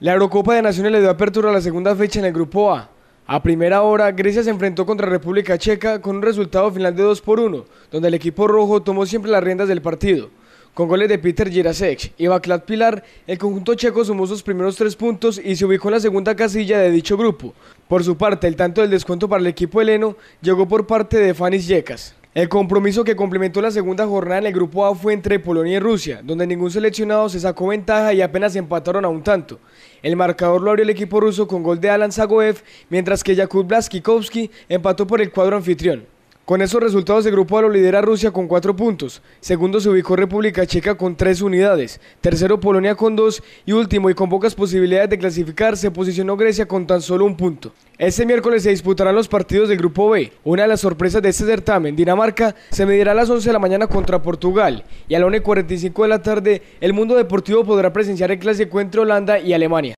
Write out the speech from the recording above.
La Eurocopa de Naciones le dio apertura a la segunda fecha en el Grupo A. A primera hora, Grecia se enfrentó contra República Checa con un resultado final de 2 por 1, donde el equipo rojo tomó siempre las riendas del partido. Con goles de Peter Jirasek y Baklat Pilar, el conjunto checo sumó sus primeros tres puntos y se ubicó en la segunda casilla de dicho grupo. Por su parte, el tanto del descuento para el equipo heleno llegó por parte de Fanis Yekas. El compromiso que complementó la segunda jornada en el grupo A fue entre Polonia y Rusia, donde ningún seleccionado se sacó ventaja y apenas empataron a un tanto. El marcador lo abrió el equipo ruso con gol de Alan Zagoev, mientras que Jakub Blaskikovsky empató por el cuadro anfitrión. Con esos resultados el grupo A lo lidera Rusia con cuatro puntos, segundo se ubicó República Checa con tres unidades, tercero Polonia con dos y último y con pocas posibilidades de clasificar se posicionó Grecia con tan solo un punto. Este miércoles se disputarán los partidos del grupo B. Una de las sorpresas de este certamen, Dinamarca, se medirá a las 11 de la mañana contra Portugal y a las 1.45 de la tarde el mundo deportivo podrá presenciar el clásico entre Holanda y Alemania.